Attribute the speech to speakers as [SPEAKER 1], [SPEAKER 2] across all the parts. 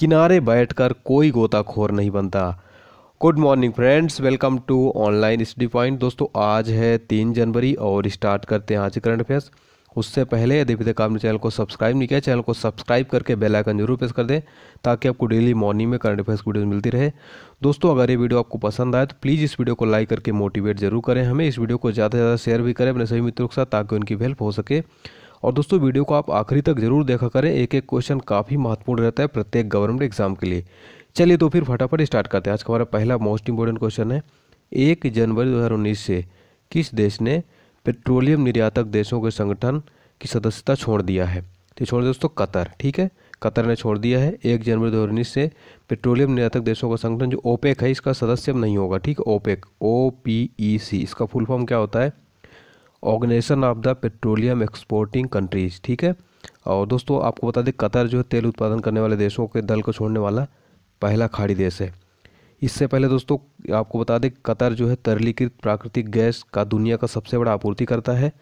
[SPEAKER 1] किनारे बैठकर कोई गोताखोर नहीं बनता good morning friends welcome to online study point दोस्तों आज है तीन जनवरी और स्टार्ट करते हैं आज करंट अफेयर्स उससे पहले यदि अभी तक आपने चैनल को सब्सक्राइब नहीं किया चैनल को सब्सक्राइब करके बेल आइकन जरूर प्रेस कर दें ताकि आपको डेली मॉर्निंग में करंट अफेयर्स वीडियोस मिलती रहे दोस्तों अगर ये वीडियो आपको पसंद आए तो प्लीज़ इस वीडियो को लाइक करके मोटिवेट जरूर करें हमें इस वीडियो को ज़्यादा से ज़्यादा शेयर भी करें अपने सभी मित्रों के साथ ताकि उनकी हेल्प हो सके और दोस्तों वीडियो को आप आखिरी तक जरूर देखा करें एक एक क्वेश्चन काफ़ी महत्वपूर्ण रहता है प्रत्येक गवर्नमेंट एग्जाम के लिए चलिए तो फिर फटाफट स्टार्ट करते हैं आज का हमारा पहला मोस्ट इम्पोर्टेंट क्वेश्चन है एक जनवरी दो से किस देश ने पेट्रोलियम निर्यातक देशों के संगठन की सदस्यता छोड़ दिया है तो छोड़ दोस्तों कतर ठीक है कतर ने छोड़ दिया है एक जनवरी दो उन्नीस से पेट्रोलियम निर्यातक देशों का संगठन जो ओपेक है इसका सदस्य नहीं होगा ठीक ओपेक ओ पी ई सी इसका फुल फॉर्म क्या होता है organisation of the petroleum exporting countries ठीक है और दोस्तों आपको बता दें कतर जो है तेल उत्पादन करने वाले देशों के दल को छोड़ने वाला पहला खाड़ी देश है इससे पहले दोस्तों आपको बता दें कतर जो है तरलीकृत प्राकृतिक गैस का दुनिया का सबसे बड़ा आपूर्ति करता है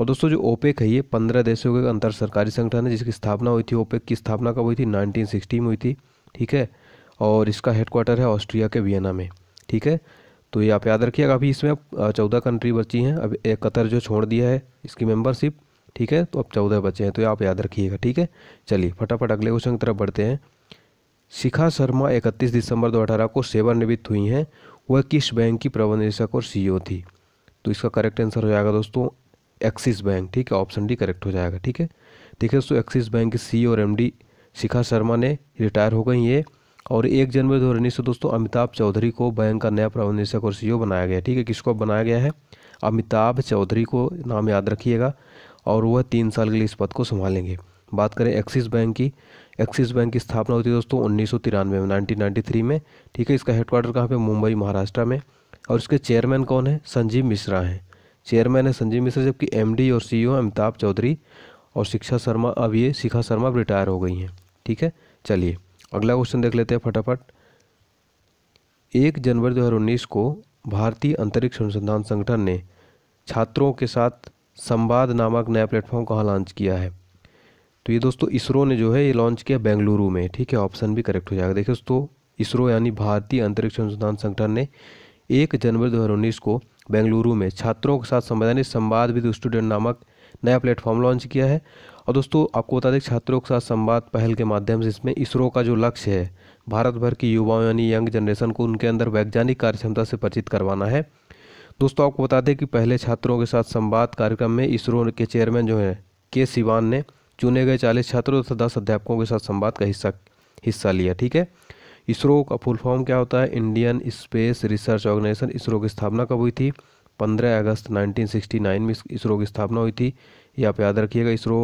[SPEAKER 1] और दोस्तों जो ओपेक है ये पंद्रह देशों के अंतर सरकारी संगठन है जिसकी स्थापना हुई थी ओपेक की स्थापना कब हुई थी नाइनटीन में हुई थी ठीक है और इसका हेडक्वार्टर है ऑस्ट्रिया के वियना में ठीक है तो ये आप याद रखिएगा अभी इसमें अब चौदह कंट्री बची हैं अब एक कतर जो छोड़ दिया है इसकी मेंबरशिप ठीक है तो अब चौदह बचे हैं तो ये आप याद रखिएगा ठीक है चलिए फटाफट अगले क्वेश्चन की तरफ बढ़ते हैं शिखा शर्मा इकतीस दिसंबर दो को सेवानिवृत्त हुई हैं वह किस बैंक की प्रबंध निदेशक और सी e थी तो इसका करेक्ट आंसर हो जाएगा दोस्तों एक्सिस बैंक ठीक है ऑप्शन डी करेक्ट हो जाएगा ठीक है देखिए दोस्तों एक्सिस बैंक की सी और एम शिखा शर्मा ने रिटायर हो गई है और एक जनवरी दो हज़ार दोस्तों अमिताभ चौधरी को बैंक का नया प्रबंध निदेशक और सी e बनाया गया ठीक है किसको बनाया गया है अमिताभ चौधरी को नाम याद रखिएगा और वह तीन साल के लिए इस पद को संभालेंगे बात करें एक्सिस बैंक की एक्सिस बैंक की स्थापना होती है दोस्तों उन्नीस में थ्री में ठीक है इसका हेडक्वार्टर कहाँ पे मुंबई महाराष्ट्र में और इसके चेयरमैन कौन है संजीव मिश्रा हैं चेयरमैन है संजीव मिश्रा जबकि एम और सी e अमिताभ चौधरी और शिक्षा शर्मा अब ये शिखा शर्मा रिटायर हो गई हैं ठीक है चलिए अगला क्वेश्चन देख लेते हैं फटाफट एक जनवरी 2019 को भारतीय अंतरिक्ष अनुसंधान संगठन ने छात्रों के साथ संवाद नामक नया प्लेटफॉर्म कहाँ लॉन्च किया है तो ये दोस्तों इसरो ने जो है ये लॉन्च किया बेंगलुरु में ठीक है ऑप्शन भी करेक्ट हो जाएगा देखिए दोस्तों इसरो यानी भारतीय अंतरिक्ष अनुसंधान संगठन ने एक जनवरी दो को बेंगलुरु में छात्रों के साथ संवाद यानी संवाद विद स्टूडेंट नामक नया प्लेटफॉर्म लॉन्च किया है और दोस्तों आपको बता दें छात्रों के साथ संवाद पहल के माध्यम से इसमें इसरो का जो लक्ष्य है भारत भर की युवाओं यानी यंग जनरेशन को उनके अंदर वैज्ञानिक कार्यक्षमता से परिचित करवाना है दोस्तों आपको बता दें कि पहले छात्रों के साथ संवाद कार्यक्रम में इसरो के चेयरमैन जो हैं के सिवान ने चुने गए चालीस छात्रों तथा दस अध्यापकों के साथ संवाद का हिस्सा हिस्सा लिया ठीक है इसरो का फुल फॉर्म क्या होता है Indian space research organisation ISRO की स्थापना कब हुई थी 15 अगस्त 1969 में इसरो की स्थापना हुई थी ये आप याद रखिएगा इसरो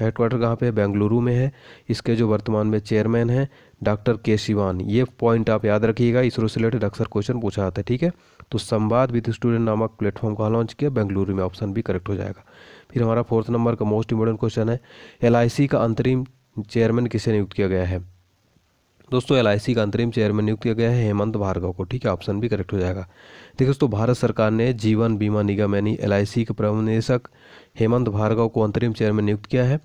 [SPEAKER 1] हेडक्वार्टर कहाँ पे है बेंगलुरु में है इसके जो वर्तमान में चेयरमैन हैं डॉक्टर के शिवान ये पॉइंट आप याद रखिएगा इसरो से रिलेटेड अक्सर क्वेश्चन पूछा जाता है ठीक है तो संवाद विद स्टूडेंट नामक प्लेटफॉर्म कहाँ लॉन्च किया बेंगलुरु में ऑप्शन भी करेक्ट हो जाएगा फिर हमारा फोर्थ नंबर का मोस्ट इंपॉर्टेंट क्वेश्चन है एल का अंतरिम चेयरमैन किसे नियुक्त किया गया है दोस्तों एल का अंतरिम चेयरमैन नियुक्त किया गया है हेमंत भार्गव को ठीक है ऑप्शन भी करेक्ट हो जाएगा देखिए दोस्तों भारत सरकार ने जीवन बीमा निगम यानी एल के प्रमुख निदेशक हेमंत भार्गव को अंतरिम चेयरमैन नियुक्त किया है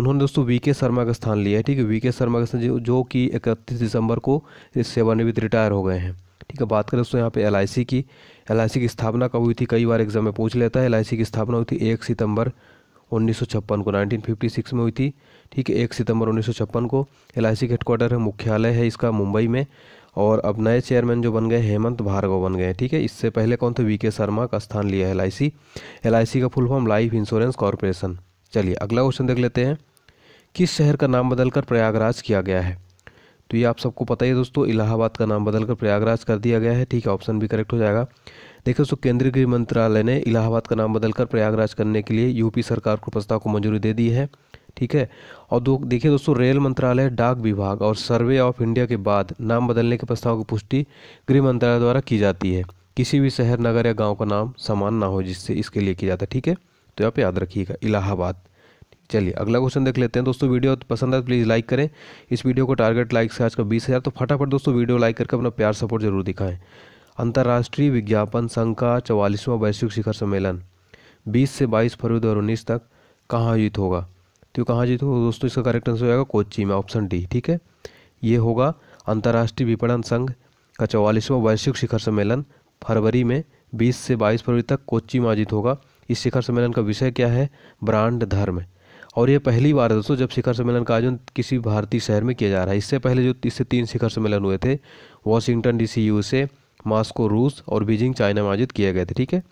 [SPEAKER 1] उन्होंने दोस्तों वी के शर्मा का स्थान लिया है ठीक है वी के शर्मा का जो, कि इकतीस दिसंबर को इस सेवानिवृत्त रिटायर हो गए हैं ठीक है बात करें दोस्तों यहाँ पे एल की एल की स्थापना कब हुई थी कई बार एग्जाम में पूछ लेता है एल की स्थापना हुई थी एक सितंबर उन्नीस को 1956 में हुई थी ठीक है एक सितंबर उन्नीस को एल आई हेडक्वार्टर है मुख्यालय है इसका मुंबई में और अब नए चेयरमैन जो बन गए हेमंत भार्गव बन गए ठीक है इससे पहले कौन थे वी के शर्मा का स्थान लिया है L I C L I C का full form life insurance corporation चलिए अगला क्वेश्चन देख लेते हैं किस शहर का नाम बदलकर प्रयागराज किया गया है तो ये आप सबको पता ही है दोस्तों इलाहाबाद का नाम बदलकर प्रयागराज कर दिया गया है ठीक है ऑप्शन भी करेक्ट हो जाएगा देखिए दोस्तों केंद्रीय गृह मंत्रालय ने इलाहाबाद का नाम बदलकर प्रयागराज करने के लिए यूपी सरकार को प्रस्ताव को मंजूरी दे दी है ठीक है और दो देखिए दोस्तों रेल मंत्रालय डाक विभाग और सर्वे ऑफ इंडिया के बाद नाम बदलने के प्रस्ताव की पुष्टि गृह मंत्रालय द्वारा की जाती है किसी भी शहर नगर या गाँव का नाम समान ना हो जिससे इसके लिए किया जाता है ठीक है तो आप याद रखिएगा इलाहाबाद चलिए अगला क्वेश्चन देख लेते हैं दोस्तों वीडियो पसंद आए प्लीज़ तो लाइक करें इस वीडियो को टारगेट लाइक से आज का बीस हज़ार तो फटाफट दोस्तों वीडियो लाइक करके अपना प्यार सपोर्ट जरूर दिखाएं अंतर्राष्ट्रीय विज्ञापन संघ का चवालीसवां वैश्विक शिखर सम्मेलन 20 से 22 फरवरी दो तक कहाँ आयोजित होगा तो कहाँ आयोजित होगा दोस्तों इसका करेक्ट आंसर हो जाएगा कोच्ची में ऑप्शन डी ठीक है ये होगा अंतर्राष्ट्रीय विपणन संघ का चवालीसवां वैश्विक शिखर सम्मेलन फरवरी में 20 से 22 फरवरी तक कोच्ची में आयोजित होगा इस शिखर सम्मेलन का विषय क्या है ब्रांड धर्म और यह पहली बार है दोस्तों जब शिखर सम्मेलन का आयोजन किसी भारतीय शहर में किया जा रहा है इससे पहले जो इससे तीन शिखर सम्मेलन हुए थे वॉशिंगटन डीसी यूएसए मास्को रूस और बीजिंग चाइना में आयोजित किया गया था ठीक है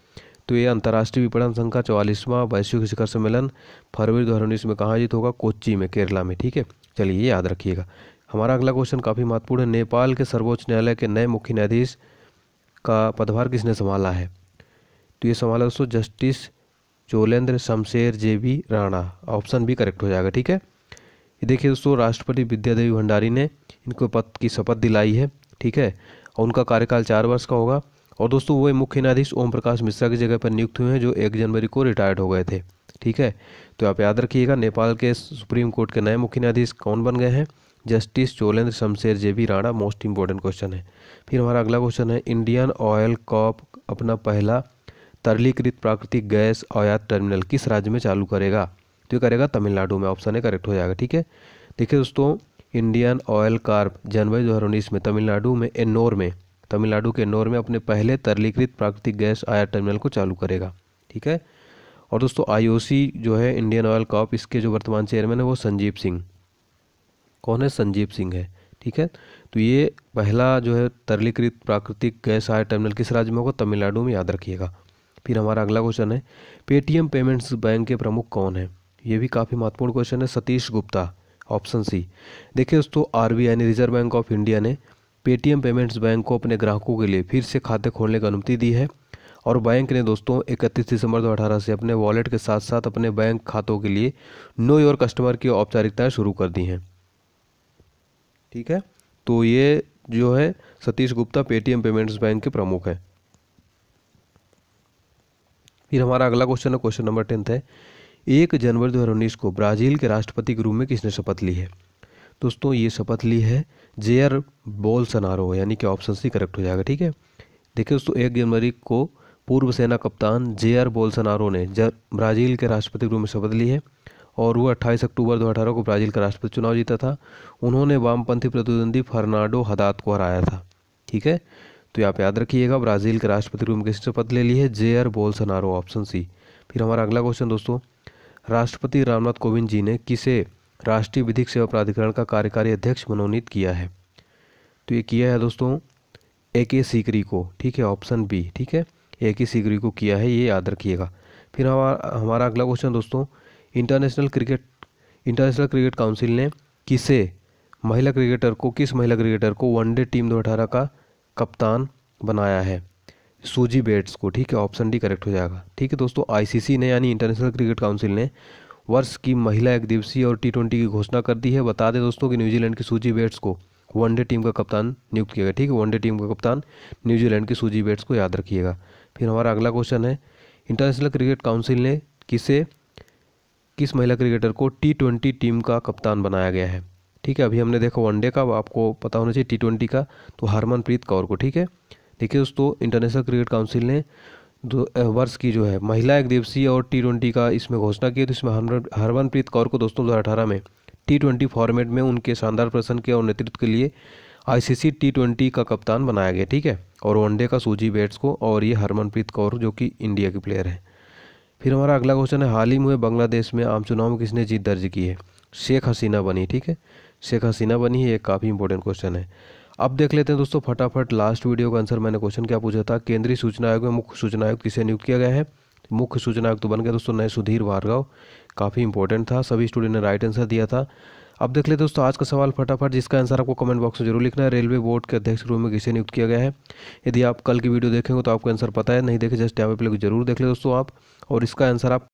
[SPEAKER 1] तो ये अंतर्राष्ट्रीय विपणन संघ का चौवालीसवां वैश्विक शिखर सम्मेलन फरवरी दो में कहाँ आयोजित होगा कोच्ची में केरला में ठीक है चलिए याद रखिएगा हमारा अगला क्वेश्चन काफ़ी महत्वपूर्ण है नेपाल के सर्वोच्च न्यायालय के नए मुख्य न्यायाधीश का पदभार किसने संभाला है तो ये संभाला दोस्तों justice Cholendra Shamsher J B Rana option भी करेक्ट हो जाएगा ठीक है ये देखिए दोस्तों राष्ट्रपति विद्यादेवी भंडारी ने इनको पद की शपथ दिलाई है ठीक है और उनका कार्यकाल चार वर्ष का होगा और दोस्तों वो मुख्य न्यायाधीश ओम प्रकाश मिश्रा की जगह पर नियुक्त हुए हैं जो एक जनवरी को रिटायर्ड हो गए थे ठीक है तो आप याद रखिएगा नेपाल के सुप्रीम कोर्ट के नए मुख्य न्यायाधीश कौन बन गए हैं justice Cholendra Shamsher J B Rana most important question है फिर हमारा अगला क्वेश्चन है इंडियन ऑयल कॉप अपना पहला तरलीकृत प्राकृतिक गैस आयात टर्मिनल किस राज्य में चालू करेगा तो ये करेगा तमिलनाडु में ऑप्शन है करेक्ट हो जाएगा ठीक है देखिए दोस्तों इंडियन ऑयल कार्प जनवरी दो में तमिलनाडु में एन्नोर में तमिलनाडु के एन्नोर में अपने पहले तरलीकृत प्राकृतिक गैस आयात टर्मिनल को चालू करेगा ठीक है और दोस्तों आईओसी जो है इंडियन ऑयल कॉप इसके जो वर्तमान चेयरमैन है वो संजीव सिंह कौन है संजीव सिंह है ठीक है तो ये पहला जो है तरलीकृत प्राकृतिक गैस आयात टर्मिनल किस राज्य में होगा तमिलनाडु में याद रखिएगा फिर हमारा अगला क्वेश्चन है पेटीएम पेमेंट्स बैंक के प्रमुख कौन है ये भी काफ़ी महत्वपूर्ण क्वेश्चन है सतीश गुप्ता ऑप्शन सी देखिए दोस्तों आर यानी रिजर्व बैंक ऑफ इंडिया ने पेटीएम पेमेंट्स बैंक को अपने ग्राहकों के लिए फिर से खाते खोलने की अनुमति दी है और बैंक ने दोस्तों 31 दिसंबर 2018 से अपने वॉलेट के साथ साथ अपने बैंक खातों के लिए नो योर कस्टमर की औपचारिकताएं शुरू कर दी हैं ठीक है तो ये जो है Satish Gupta Paytm payments bank के प्रमुख हैं फिर हमारा अगला क्वेश्चन है क्वेश्चन नंबर टेंथ है एक जनवरी दो को ब्राज़ील के राष्ट्रपति के रूप में किसने शपथ ली है दोस्तों ये शपथ ली है जे आर बोल सनारो यानी कि ऑप्शन सी करेक्ट हो जाएगा ठीक है देखिए दोस्तों एक जनवरी को पूर्व सेना कप्तान जे आर बोलसनारो ने ब्राज़ील के राष्ट्रपति के रूप में शपथ ली है और वो 28 अक्टूबर 2018 को ब्राज़ील का राष्ट्रपति चुनाव जीता था उन्होंने वामपंथी प्रतिद्वंदी फर्नाडो हदात को हराया था ठीक है तो आप याद रखिएगा ब्राज़ील के राष्ट्रपति रूप में किसने शपथ ले ली है जे आर बोलसनारो ऑप्शन सी फिर हमारा अगला क्वेश्चन दोस्तों राष्ट्रपति रामनाथ कोविंद जी ने किसे राष्ट्रीय विधिक सेवा प्राधिकरण का कार्यकारी अध्यक्ष मनोनीत किया है तो ये किया है दोस्तों ए के सीकरी को ठीक है ऑप्शन बी ठीक है ए के सीकरी को किया है ये याद रखिएगा फिर हमारा हमारा अगला क्वेश्चन दोस्तों international cricket international cricket council ने किसे महिला क्रिकेटर को किस महिला क्रिकेटर को वनडे टीम दो अठारह का कप्तान बनाया है सूजी बेट्स को ठीक है ऑप्शन डी करेक्ट हो जाएगा ठीक है दोस्तों आईसीसी ने यानी इंटरनेशनल क्रिकेट काउंसिल ने वर्ष की महिला एक दिवसीय और टी ट्वेंटी की घोषणा कर दी है बता दें दोस्तों कि न्यूजीलैंड की सूजी बेट्स को वनडे टीम का कप्तान नियुक्त किया गया ठीक है वनडे टीम का कप्तान न्यूजीलैंड की सूजी बेट्स को याद रखिएगा फिर हमारा अगला क्वेश्चन है इंटरनेशनल क्रिकेट काउंसिल ने किसे किस महिला क्रिकेटर को टी ट्वेंटी टीम का कप्तान बनाया गया है ठीक है अभी हमने देखा वनडे का आपको पता होना चाहिए टी ट्वेंटी का तो हरमनप्रीत कौर को ठीक है देखिए दोस्तों इंटरनेशनल क्रिकेट काउंसिल ने दो वर्ष की जो है महिला एक दिवसीय और टी ट्वेंटी का इसमें घोषणा की तो इसमें हरमनप्रीत कौर को दोस्तों दो में टी ट्वेंटी फॉर्मेट में उनके शानदार प्रदर्शन के और नेतृत्व के लिए आईसीसी टी ट्वेंटी का कप्तान बनाया गया ठीक है और वनडे का सूजी बैट्स को और ये हरमनप्रीत कौर जो कि इंडिया के प्लेयर है फिर हमारा अगला क्वेश्चन है हाल ही में बांग्लादेश में आम चुनाव में किसने जीत दर्ज की है शेख हसीना बनी ठीक है शेख हसीना बनी है ये काफ़ी इंपॉर्टेंट क्वेश्चन है अब देख लेते हैं दोस्तों फटाफट लास्ट वीडियो का आंसर मैंने क्वेश्चन क्या पूछा था केंद्रीय सूचना आयोग में मुख्य सूचना आयोग किसे नियुक्त किया गया है मुख्य सूचना आयुक्त तो बन गया दोस्तों नए सुधीर भार्गव काफ़ी इंपॉर्टेंट था सभी स्टूडेंट ने राइट आंसर दिया था अब देख लेते दोस्तों आज का सवाल फटाफट जिसका आंसर आपको कमेंट बॉक्स में जरूर लिखना है रेलवे बोर्ड के अध्यक्ष रूप में किसे नियुक्त किया गया है यदि आप कल की वीडियो देखेंगे तो आपको आंसर पता है नहीं देखे जस्ट यहाँ पे जरूर देख ले दोस्तों आप और इसका आंसर आप